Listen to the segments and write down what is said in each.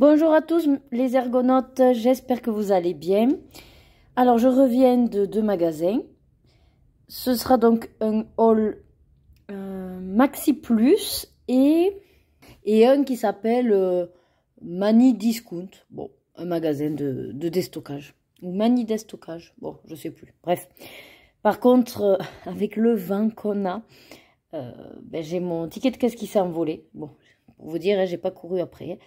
Bonjour à tous les ergonautes, j'espère que vous allez bien. Alors je reviens de deux magasins. Ce sera donc un haul euh, Maxi Plus et, un qui s'appelle euh, Mani Discount. Bon, un magasin de, déstockage. Ou Mani destockage bon, je sais plus. Bref. Par contre, euh, avec le vent qu'on a, ben, j'ai mon ticket de caisse qui s'est envolé. Bon, pour vous dire, hein, j'ai pas couru après.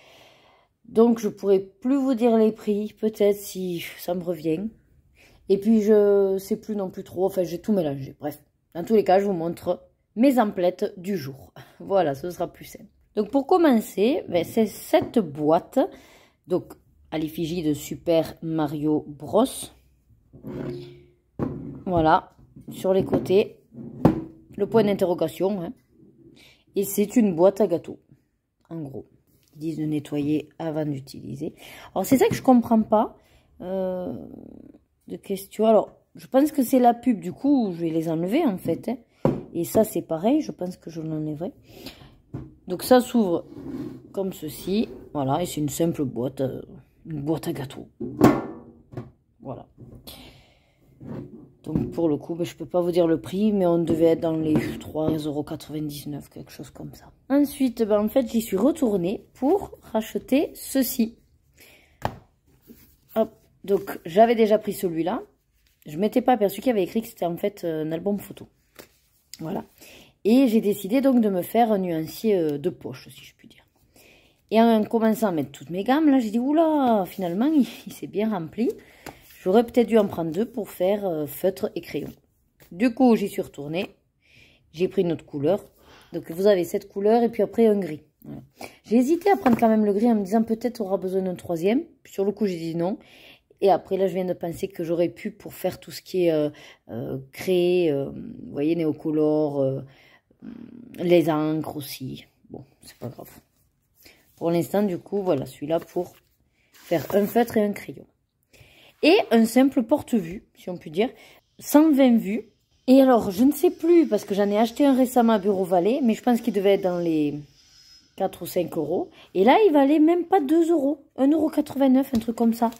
Donc je pourrais plus vous dire les prix, peut-être si ça me revient. Et puis je sais plus non plus trop, enfin j'ai tout mélangé. Bref, dans tous les cas, je vous montre mes emplettes du jour. Voilà, ce sera plus simple. Donc pour commencer, ben, c'est cette boîte, donc à l'effigie de Super Mario Bros. Voilà, sur les côtés, le point d'interrogation. Hein. Et c'est une boîte à gâteaux, en gros disent de nettoyer avant d'utiliser. Alors, c'est ça que je comprends pas. Euh, de question. Alors, je pense que c'est la pub, du coup, je vais les enlever, en fait. Hein. Et ça, c'est pareil, je pense que je l'enlèverai. Donc, ça s'ouvre comme ceci. Voilà, et c'est une simple boîte, euh, une boîte à gâteau. pour le coup, mais ben, je peux pas vous dire le prix, mais on devait être dans les 3,99€, quelque chose comme ça. Ensuite, ben, en fait, j'y suis retournée pour racheter ceci. Donc, j'avais déjà pris celui-là. Je m'étais pas aperçu qu'il avait écrit que c'était en fait euh, un album photo. Voilà. Et j'ai décidé donc de me faire un nuancier euh, de poche, si je puis dire. Et en commençant à mettre toutes mes gammes, là, j'ai dit, oula, finalement, il s'est bien rempli. J'aurais peut-être dû en prendre deux pour faire euh, feutre et crayon. Du coup, j'y suis retournée. J'ai pris une autre couleur. Donc, vous avez cette couleur et puis après un gris. J'ai hésité à prendre quand même le gris en me disant peut-être aura besoin d'un troisième. sur le coup, j'ai dit non. Et après, là, je viens de penser que j'aurais pu, pour faire tout ce qui est euh, euh créé, euh, vous voyez, néocolore, hum, les encres aussi. Bon, c'est pas grave. Pour l'instant, du coup, voilà, celui-là pour faire un feutre et un crayon et un simple porte-vue, si on peut dire, 120 vues. Et alors, je ne sais plus, parce que j'en ai acheté un récemment à Bureau Vallée, mais je pense qu'il devait être dans les 4 ou 5 euros. Et là, il valait même pas 2 euros, 1,89 euro, un truc comme ça.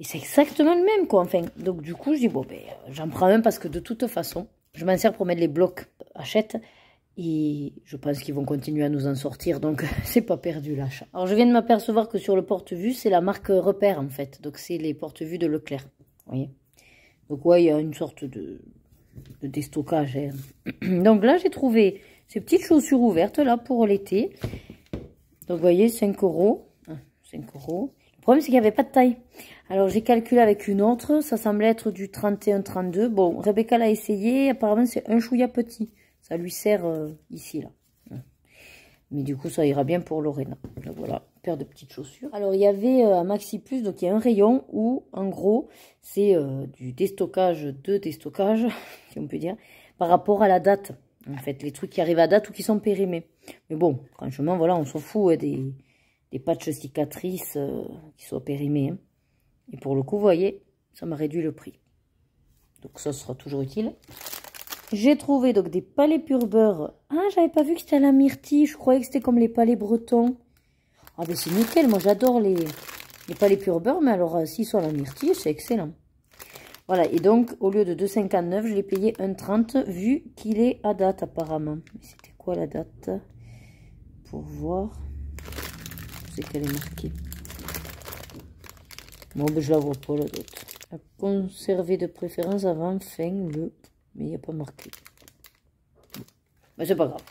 Et c'est exactement le même, quoi, enfin. Donc, du coup, je dis, bon, ben, j'en prends un parce que de toute façon, je m'en sers pour mettre les blocs achète et je pense qu'ils vont continuer à nous en sortir, donc c'est pas perdu l'achat. Alors je viens de m'apercevoir que sur le porte-vue, c'est la marque Repère en fait. Donc c'est les porte-vues de Leclerc. Vous voyez Donc ouais, il y a une sorte de, de déstockage. Hein. Donc là, j'ai trouvé ces petites chaussures ouvertes là pour l'été. Donc vous voyez, 5 euros. 5 ah, euros. Le problème, c'est qu'il n'y avait pas de taille. Alors j'ai calculé avec une autre. Ça semblait être du 31-32. Bon, Rebecca l'a essayé. Apparemment, c'est un chouïa petit. Ça lui sert euh, ici, là. Hein. Mais du coup, ça ira bien pour Lorena. voilà, paire de petites chaussures. Alors, il y avait euh, un Maxi Plus, donc il y a un rayon où, en gros, c'est euh, du déstockage de déstockage, si on peut dire, par rapport à la date. En fait, les trucs qui arrivent à date ou qui sont périmés. Mais bon, franchement, voilà, on s'en fout hein, des, des patchs cicatrices qui soient périmés. Hein. Et pour le coup, vous voyez, ça m'a réduit le prix. Donc ça sera toujours utile. J'ai trouvé donc des palais pur beurre. Ah, j'avais pas vu que c'était à la myrtille. Je croyais que c'était comme les palais bretons. Ah, mais ben, c'est nickel. Moi, j'adore les, les palais pur beurre. Mais alors, euh, s'ils sont à la myrtille, c'est excellent. Voilà. Et donc, au lieu de 2,59, je l'ai payé 1,30 vu qu'il est à date, apparemment. Mais c'était quoi la date Pour voir. C'est qu'elle est marquée. Bon, ben, je la vois pas, la date. À conserver de préférence avant fin le mais il n'y a pas marqué. Mais c'est pas grave.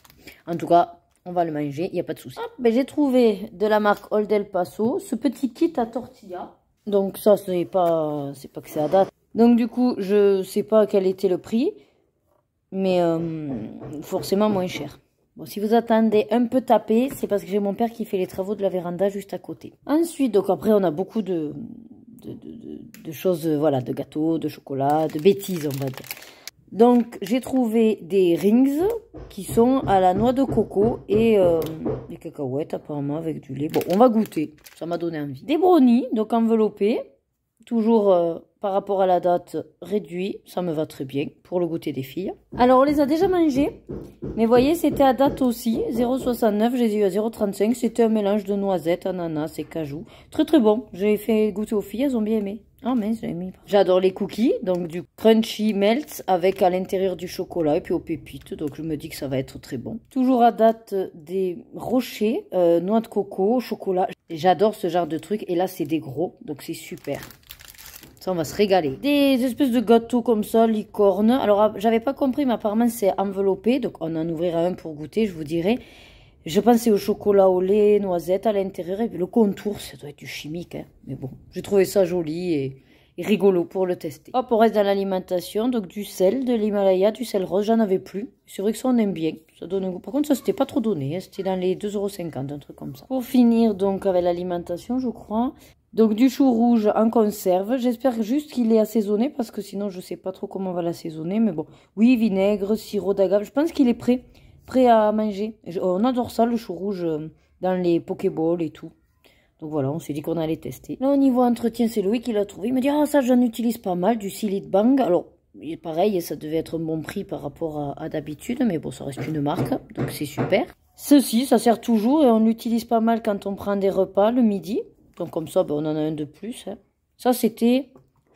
En tout cas, on va le manger, il n'y a pas de souci. mais ben, J'ai trouvé de la marque Old El Paso ce petit kit à tortilla. Donc ça, c'est pas, pas que c'est à date. Donc du coup, je sais pas quel était le prix, mais euh, forcément moins cher. Bon, si vous attendez un peu tapé, c'est parce que j'ai mon père qui fait les travaux de la véranda juste à côté. Ensuite, donc après, on a beaucoup de, de, choses, voilà, de gâteaux, de chocolat, de bêtises, en fait. Donc, j'ai trouvé des rings qui sont à la noix de coco et euh, des cacahuètes apparemment avec du lait. Bon, on va goûter, ça m'a donné envie. Des brownies, donc enveloppés, toujours euh, par rapport à la date réduite. ça me va très bien pour le goûter des filles. Alors on les a déjà mangés, mais voyez c'était à date aussi, 0,69, j'ai eu à 0,35, c'était un mélange de noisettes, ananas et cajou. Très très bon, j'ai fait goûter aux filles, elles ont bien aimé. Ah, mais J'adore les cookies, donc du crunchy melt avec à l'intérieur du chocolat et puis aux pépites. Donc je me dis que ça va être très bon. Toujours à date des rochers, euh, noix de coco, chocolat. J'adore ce genre de truc. Et là, c'est des gros, donc c'est super. Ça, on va se régaler. Des espèces de gâteaux comme ça, licorne. Alors, ah, j'avais pas compris, mais apparemment, c'est enveloppé. Donc, on en ouvrira un pour goûter, je vous dirai. Je pensais au chocolat au lait, noisettes à l'intérieur, et le contour, ça doit être du chimique, hein. mais bon, j'ai trouvé ça joli et, rigolo pour le tester. Hop, on reste dans l'alimentation, donc du sel, de l'Himalaya, du sel rose, j'en avais plus. C'est vrai que ça, on aime bien, ça donne goût. Par contre, ça, c'était pas trop donné, hein, c'était dans les 2,50€, un truc comme ça. Pour finir, donc, avec l'alimentation, je crois, donc du chou rouge en conserve. J'espère juste qu'il est assaisonné parce que sinon je sais pas trop comment on va l'assaisonner. Mais bon, oui, vinaigre, sirop d'agave. Je pense qu'il est prêt prêt à manger. Euh, on adore ça, le chou rouge, euh, dans les Pokéballs et tout. Donc voilà, on s'est dit qu'on allait tester. Là, au niveau entretien, c'est Loïc qui l'a trouvé. Il m'a dit, ah ça, j'en utilise pas mal, du Silit Bang. Alors, pareil, ça devait être un bon prix par rapport à, d'habitude, mais bon, ça reste une marque, donc c'est super. Ceci, ça sert toujours et on l'utilise pas mal quand on prend des repas le midi. Donc comme ça, ben, on en a un de plus. Hein. Ça, c'était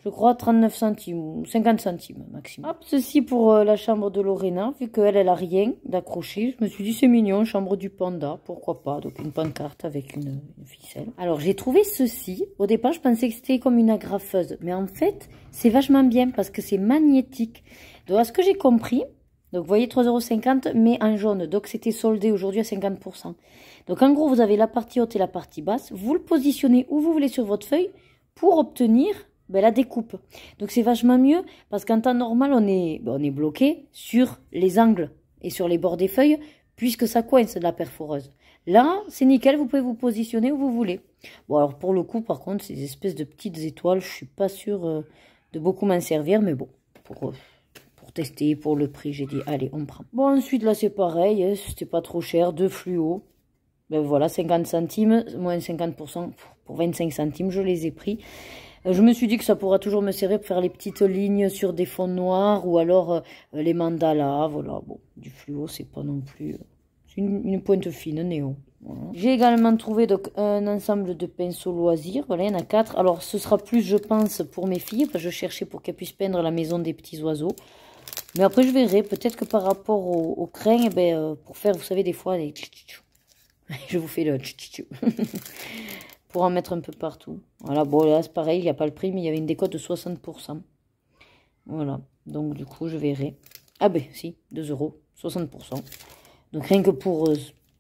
je crois 39 centimes ou 50 centimes maximum. Hop, ah, ceci pour euh, la chambre de Lorena, vu qu'elle, elle a rien d'accroché. Je me suis dit, c'est mignon, chambre du panda, pourquoi pas. Donc, une pancarte avec une, ficelle. Alors, j'ai trouvé ceci. Au départ, je pensais que c'était comme une agrafeuse. Mais en fait, c'est vachement bien parce que c'est magnétique. Donc, à ce que j'ai compris, donc, vous voyez, 3,50€, mais en jaune. Donc, c'était soldé aujourd'hui à 50%. Donc, en gros, vous avez la partie haute et la partie basse. Vous le positionnez où vous voulez sur votre feuille pour obtenir ben, la découpe. Donc c'est vachement mieux parce qu'en temps normal, on est, ben, on est bloqué sur les angles et sur les bords des feuilles puisque ça coince de la perforeuse. Là, c'est nickel, vous pouvez vous positionner où vous voulez. Bon, alors pour le coup, par contre, ces espèces de petites étoiles, je suis pas sûre euh, de beaucoup m'en servir, mais bon, pour, euh, pour tester, pour le prix, j'ai dit, allez, on prend. Bon, ensuite, là, c'est pareil, c'est hein, c'était pas trop cher, deux fluo. Ben voilà, 50 centimes, moins 50% pour 25 centimes, je les ai pris. Euh, je me suis dit que ça pourra toujours me servir pour faire les petites lignes sur des fonds noirs ou alors euh, euh, les mandalas. Voilà, bon, du fluo, c'est pas non plus... c'est une, pointe fine, néo. J'ai également trouvé donc un ensemble de pinceaux loisirs. Voilà, il y en a quatre. Alors, ce sera plus, je pense, pour mes filles. je cherchais pour qu'elles puissent peindre la maison des petits oiseaux. Mais après, je verrai. Peut-être que par rapport au, au eh ben, pour faire, vous savez, des fois, je vous fais le... pour en mettre un peu partout. Voilà, bon là c'est pareil, il n'y a pas le prix, mais il y avait une décote de 60%. Voilà, donc du coup je verrai. Ah ben si, 2 euros, 60%. Donc rien que pour euh,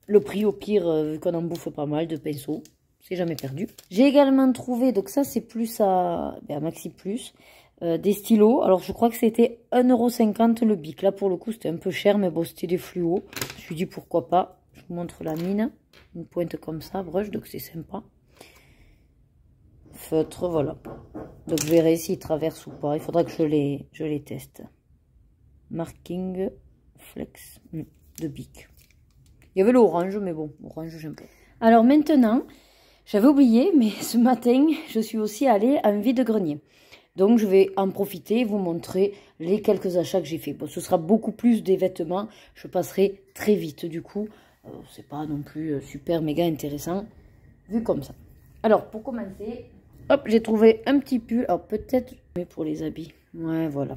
le prix au pire, euh, vu qu'on en bouffe pas mal de pinceaux, c'est jamais perdu. J'ai également trouvé, donc ça c'est plus à, ben, Maxi Plus, euh, des stylos. Alors je crois que c'était 1,50€ le bic. Là pour le coup c'était un peu cher, mais bon c'était des fluos. Je me suis dit pourquoi pas. Je vous montre la mine, une pointe comme ça, brush, donc c'est sympa feutre, voilà. Donc je verrai s'il traverse ou pas. Il faudra que je les, je les teste. Marking flex hmm, de bic. Il y avait l'orange, mais bon, orange j'aime pas. Alors maintenant, j'avais oublié, mais ce matin, je suis aussi allée à un vide-grenier. Donc je vais en profiter et vous montrer les quelques achats que j'ai fait. Bon, ce sera beaucoup plus des vêtements, je passerai très vite du coup. Euh, c'est pas non plus euh, super méga intéressant vu comme ça. Alors pour commencer, Hop, j'ai trouvé un petit pull. Alors peut-être, mais pour les habits. Ouais, voilà.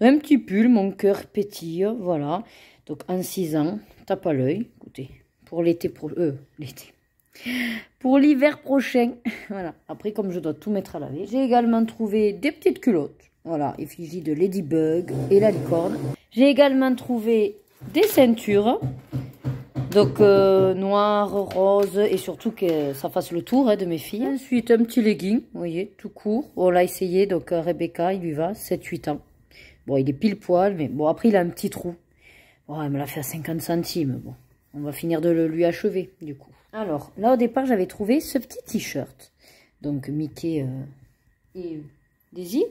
un petit pull, mon cœur pétille, voilà. Donc en 6 ans, tape à l'œil. Écoutez, pour l'été prochain. Euh, l'été. Pour l'hiver prochain. voilà. Après, comme je dois tout mettre à laver, j'ai également trouvé des petites culottes. Voilà, effigie de Ladybug et la licorne. J'ai également trouvé des ceintures. Donc euh, noir, rose et surtout que ça fasse le tour hein, de mes filles. Ensuite un petit legging, vous voyez, tout court. On oh, l'a essayé, donc euh, Rebecca, il lui va, 7-8 ans. Bon, il est pile poil, mais bon, après il a un petit trou. Bon, oh, elle me l'a fait à 50 centimes, bon. On va finir de le lui achever, du coup. Alors, là, au départ, j'avais trouvé ce petit t-shirt. Donc, Mickey euh, et Daisy.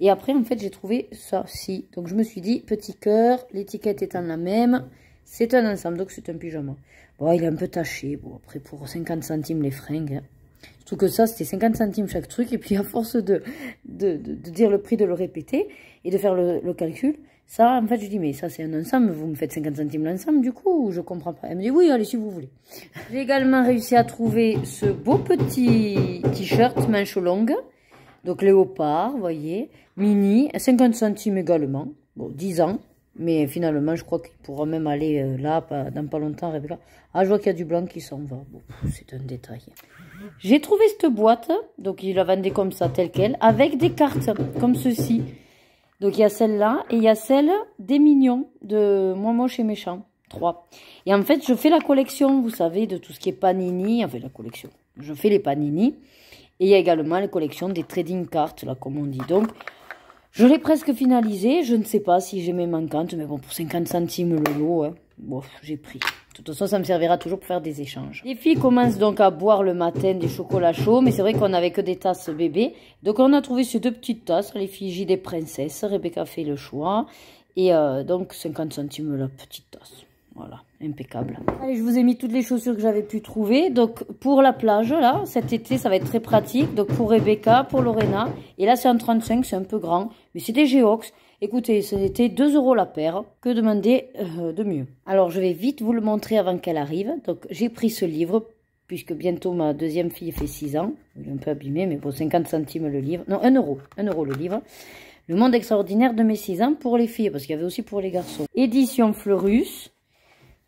Et après, en fait, j'ai trouvé ça si. Donc, je me suis dit, petit cœur, l'étiquette étant la même. C'est un ensemble, donc c'est un pyjama. Bon, il est un peu taché. Bon, après, pour 50 centimes les fringues. Hein. Surtout que ça, c'était 50 centimes chaque truc. Et puis, à force de, de, de, dire le prix, de le répéter et de faire le, le calcul, ça, en fait, je dis, mais ça, c'est un ensemble. Vous me faites 50 centimes l'ensemble, du coup, je comprends pas. Elle me dit, oui, allez, si vous voulez. J'ai également réussi à trouver ce beau petit t-shirt manche longue. Donc, léopard, vous voyez, mini, 50 centimes également. Bon, 10 ans. Mais finalement, je crois qu'il pourra même aller euh, là, dans pas longtemps, là. Ah, je vois qu'il y a du blanc qui s'en va. c'est un détail. J'ai trouvé cette boîte, donc il la vendait comme ça, telle qu'elle, avec des cartes, comme ceci. Donc il y a celle-là, et il y a celle des mignons, de Moi Moche et Méchant, 3. Et en fait, je fais la collection, vous savez, de tout ce qui est panini, enfin la collection, je fais les panini. Et il y a également la collection des trading cards, là, comme on dit. Donc, je l'ai presque finalisé. Je ne sais pas si j'ai mes manquantes, mais bon, pour 50 centimes le lot, hein, j'ai pris. De toute façon, ça me servira toujours pour faire des échanges. Les filles commencent donc à boire le matin des chocolats chauds, mais c'est vrai qu'on n'avait que des tasses bébés. Donc on a trouvé ces deux petites tasses, les l'effigie des princesses. Rebecca fait le choix. Et euh, donc 50 centimes la petite tasse. Voilà impeccable. Allez, je vous ai mis toutes les chaussures que j'avais pu trouver. Donc, pour la plage, là, cet été, ça va être très pratique. Donc, pour Rebecca, pour Lorena. Et là, c'est un 35, c'est un peu grand. Mais c'est des Geox. Écoutez, c'était 2 euros la paire. Que demander euh, de mieux Alors, je vais vite vous le montrer avant qu'elle arrive. Donc, j'ai pris ce livre, puisque bientôt ma deuxième fille fait 6 ans. Il est un peu abîmé, mais pour 50 centimes le livre. Non, 1 euro. 1 euro le livre. Le monde extraordinaire de mes 6 ans pour les filles, parce qu'il y avait aussi pour les garçons. Édition Fleurus.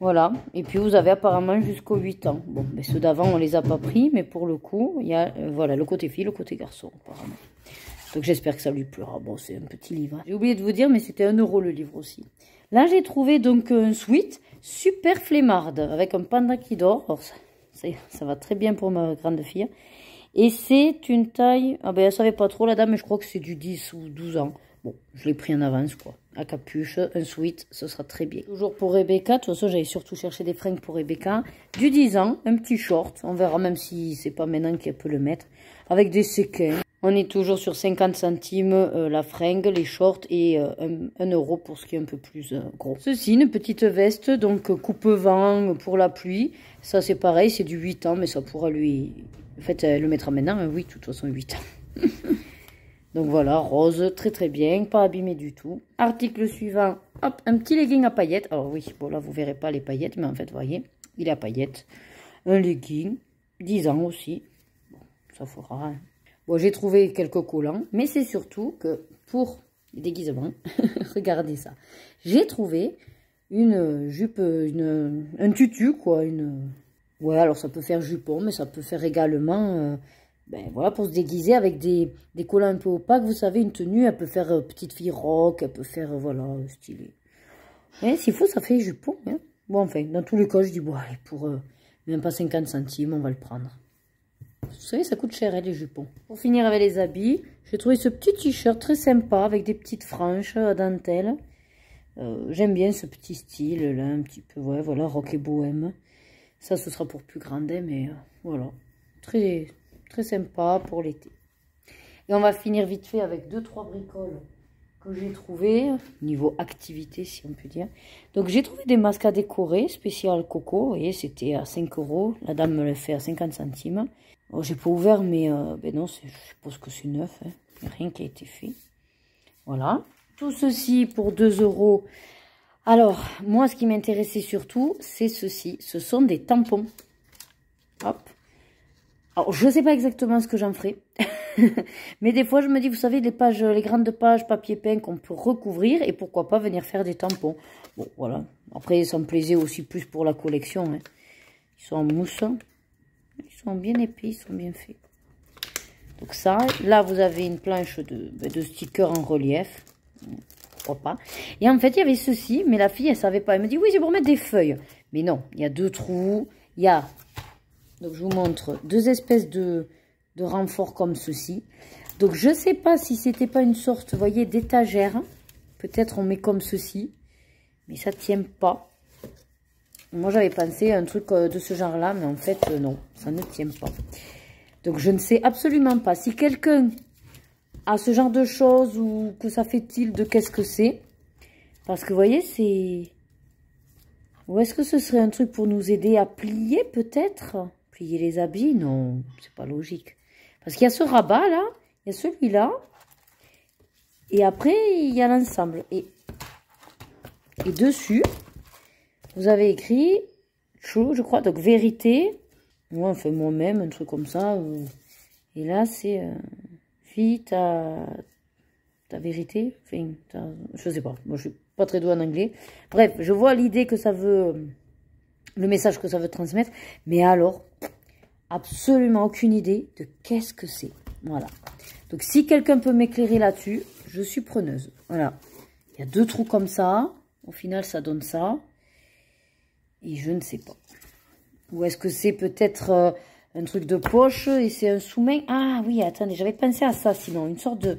Voilà. Et puis vous avez apparemment jusqu'aux 8 ans. Bon, mais ceux d'avant, on les a pas pris, mais pour le coup, il y a euh, voilà, le côté fille, le côté garçon, apparemment. Donc j'espère que ça lui plaira. Bon, c'est un petit livre. Hein. J'ai oublié de vous dire, mais c'était un euro le livre aussi. Là, j'ai trouvé donc un sweat super flemmarde, avec un panda qui dort. Alors, ça, va très bien pour ma grande fille. Hein. Et c'est une taille... Ah ben, elle savait pas trop, la dame, mais je crois que c'est du 10 ou 12 ans. Bon, je l'ai pris en avance, quoi à capuche, un sweat, ce sera très bien. Toujours pour Rebecca, de toute façon j'avais surtout cherché des fringues pour Rebecca. Du 10 ans, un petit short, on verra même si c'est pas maintenant qu'elle peut le mettre, avec des séquins. On est toujours sur 50 centimes euh, la fringue, les shorts et euh, un, euro pour ce qui est un peu plus euh, gros. Ceci, une petite veste, donc coupe-vent pour la pluie. Ça c'est pareil, c'est du 8 ans, mais ça pourra lui... En fait, elle le mettra maintenant, hein. oui, de toute façon 8 ans. Donc voilà, rose, très très bien, pas abîmé du tout. Article suivant, hop, un petit legging à paillettes. Alors oui, bon là vous verrez pas les paillettes, mais en fait, voyez, il est à paillettes. Un legging, 10 ans aussi. Bon, ça fera. rien. Hein. Bon, j'ai trouvé quelques collants, mais c'est surtout que pour les déguisements, regardez ça. J'ai trouvé une jupe, une, un tutu, quoi, une... Ouais, alors ça peut faire jupon, mais ça peut faire également... Euh, ben voilà, pour se déguiser avec des, des collants un peu opaques, vous savez, une tenue, elle peut faire euh, petite fille rock, elle peut faire, euh, voilà, euh, stylé. Mais s'il faut, ça fait jupon. Hein. Bon, enfin, dans tous les cas, je dis, bon, allez, pour même pas 50 centimes, on va le prendre. Vous savez, ça coûte cher, hein, les jupons. Pour finir avec les habits, j'ai trouvé ce petit t-shirt très sympa, avec des petites franges à dentelle. J'aime bien ce petit style, là, un petit peu, ouais, voilà, rock et bohème. Ça, ce sera pour plus grande, hein, mais voilà. Très, très sympa pour l'été. Et on va finir vite fait avec 2-3 bricoles que j'ai trouvées, niveau activité si on peut dire. Donc j'ai trouvé des masques à décorer, spécial coco, Vous voyez, c'était à 5 euros, la dame me l'a fait à 50 centimes. Bon, oh, j'ai pas ouvert, mais euh, ben non, je suppose que c'est neuf, hein. rien qui a été fait. Voilà, tout ceci pour 2 euros. Alors, moi, ce qui m'intéressait surtout, c'est ceci. Ce sont des tampons. Hop je ne sais pas exactement ce que j'en ferai. mais des fois, je me dis, vous savez, les pages, les grandes pages papier peint qu'on peut recouvrir et pourquoi pas venir faire des tampons. Bon, voilà. Après, ça me plaisait aussi plus pour la collection. Hein. Ils sont en mousse. Ils sont bien épais, ils sont bien faits. Donc ça, là, vous avez une planche ben, de, stickers en relief. Pourquoi pas. Et en fait, il y avait ceci, mais la fille, elle savait pas. Elle me dit, oui, c'est pour mettre des feuilles. Mais non, il y a deux trous, il y a donc, je vous montre deux espèces de, de renforts comme ceci. Donc, je ne sais pas si c'était pas une sorte, vous voyez, d'étagère. Peut-être on met comme ceci. Mais ça tient pas. Moi, j'avais pensé à un truc euh, de ce genre-là, mais en fait, euh, non, ça ne tient pas. Donc, je ne sais absolument pas. Si quelqu'un a ce genre de choses ou que ça fait-il de qu'est-ce que c'est, parce que, vous voyez, c'est... Ou est-ce que ce serait un truc pour nous aider à plier, peut-être les habits Non, c'est pas logique. Parce qu'il y a ce rabat là, il y a celui-là, et après il y a l'ensemble. Et, et dessus, vous avez écrit chaud je crois, donc vérité. Moi, on fait moi-même, un truc comme ça. Euh, et là, c'est euh, fille, ta, vérité. je sais pas, moi je suis pas très doué en anglais. Bref, je vois l'idée que ça veut, le message que ça veut transmettre. Mais alors, absolument aucune idée de qu'est-ce que c'est. Voilà. Donc, si quelqu'un peut m'éclairer là-dessus, je suis preneuse. Voilà. Il y a deux trous comme ça. Au final, ça donne ça. Et je ne sais pas. Ou est-ce que c'est peut-être euh, un truc de poche et c'est un sous-main Ah oui, attendez, j'avais pensé à ça. Sinon, une sorte de...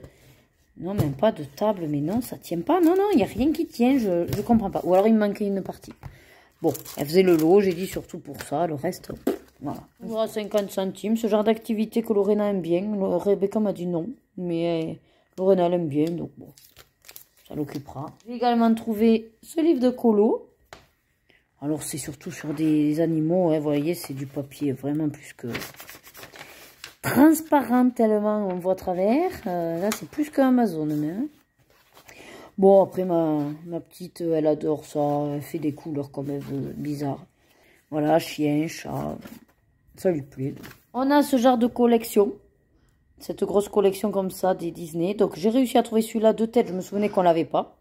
Non, même pas de table, mais non, ça tient pas. Non, non, il n'y a rien qui tient, je ne comprends pas. Ou alors, il me manquait une partie. Bon, elle faisait le lot, j'ai dit surtout pour ça, le reste... Voilà. 50 centimes, ce genre d'activité que Lorena aime bien. Rebecca m'a dit non, mais euh, Lorena l'aime bien, donc bon, ça l'occupera. J'ai également trouvé ce livre de colo. Alors, c'est surtout sur des animaux, hein, vous voyez, c'est du papier vraiment plus que transparent tellement on voit à travers. Euh, là, c'est plus qu'Amazon, hein. Bon, après, ma, ma petite, elle adore ça. Elle fait des couleurs quand même bizarres. Voilà, chien, chat, on a ce genre de collection. Cette grosse collection comme ça des Disney. Donc j'ai réussi à trouver celui-là de tête. Je me souvenais qu'on l'avait pas.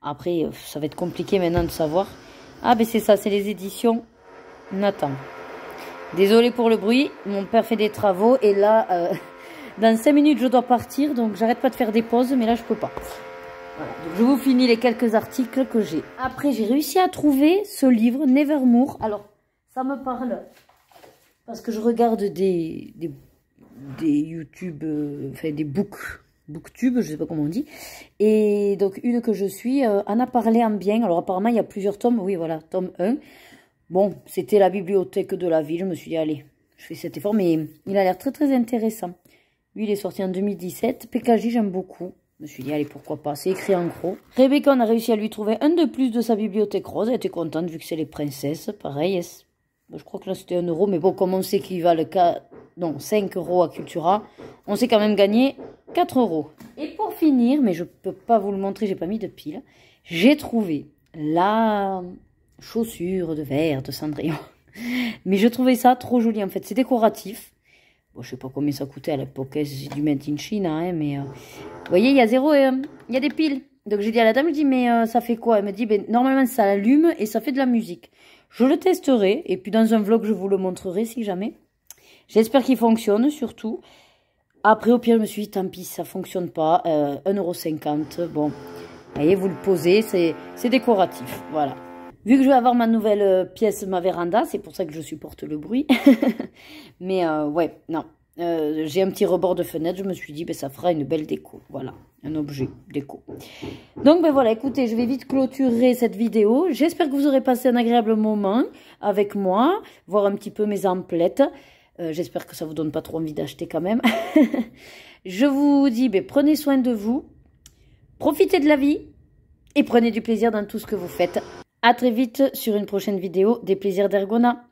Après, euh, ça va être compliqué maintenant de savoir. Ah ben c'est ça, c'est les éditions Nathan. Désolée pour le bruit, mon père fait des travaux et là, euh, dans 5 minutes je dois partir, donc j'arrête pas de faire des pauses, mais là je peux pas. Voilà, je vous finis les quelques articles que j'ai. Après, j'ai réussi à trouver ce livre, Nevermore. Alors, ça me parle parce que je regarde des, des, YouTube, euh, enfin des book booktube, je sais pas comment on dit. Et donc une que je suis, euh, Anna en a parlé en bien. Alors apparemment il y a plusieurs tomes, oui voilà, tome 1. Bon, c'était la bibliothèque de la ville, je me suis dit allez, je fais cet effort, mais il a l'air très très intéressant. Lui il est sorti en 2017, PKJ j'aime beaucoup. Je me suis dit, allez, pourquoi pas, c'est écrit en gros. Rebecca, on a réussi à lui trouver un de plus de sa bibliothèque rose. Elle était contente vu que c'est les princesses. Pareil, je crois que là c'était 1 euro, mais bon, comme on sait qu'il le cas non, 5 euros à Cultura, on s'est quand même gagné 4 euros. Et pour finir, mais je ne peux pas vous le montrer, j'ai pas mis de piles. j'ai trouvé la chaussure de verre de Cendrillon. Mais je trouvais ça trop joli en fait, c'est décoratif. Bon, je sais pas combien ça coûtait à l'époque, hein, c'est du Made in China, hein, hein, mais... Euh, vous voyez, il y a zéro, euh, il y a des piles. Donc j'ai dit à la dame, je dis, mais euh, ça fait quoi Elle me dit, ben, normalement ça allume et ça fait de la musique. Je le testerai et puis dans un vlog, je vous le montrerai si jamais. J'espère qu'il fonctionne surtout. Après, au pire, je me suis dit, tant pis, ça fonctionne pas. Euh, euro 1,50€, bon. Voyez, vous le posez, c'est décoratif, voilà. Vu que je vais avoir ma nouvelle euh, pièce, ma véranda, c'est pour ça que je supporte le bruit. Mais euh, ouais, non. J'ai un petit rebord de fenêtre, je me suis dit, ben, ça fera une belle déco, voilà un objet déco. Donc ben voilà, écoutez, je vais vite clôturer cette vidéo. J'espère que vous aurez passé un agréable moment avec moi, voir un petit peu mes emplettes. Euh, j'espère que ça vous donne pas trop envie d'acheter quand même. je vous dis, ben, prenez soin de vous, profitez de la vie et prenez du plaisir dans tout ce que vous faites. À très vite sur une prochaine vidéo des plaisirs d'Ergona.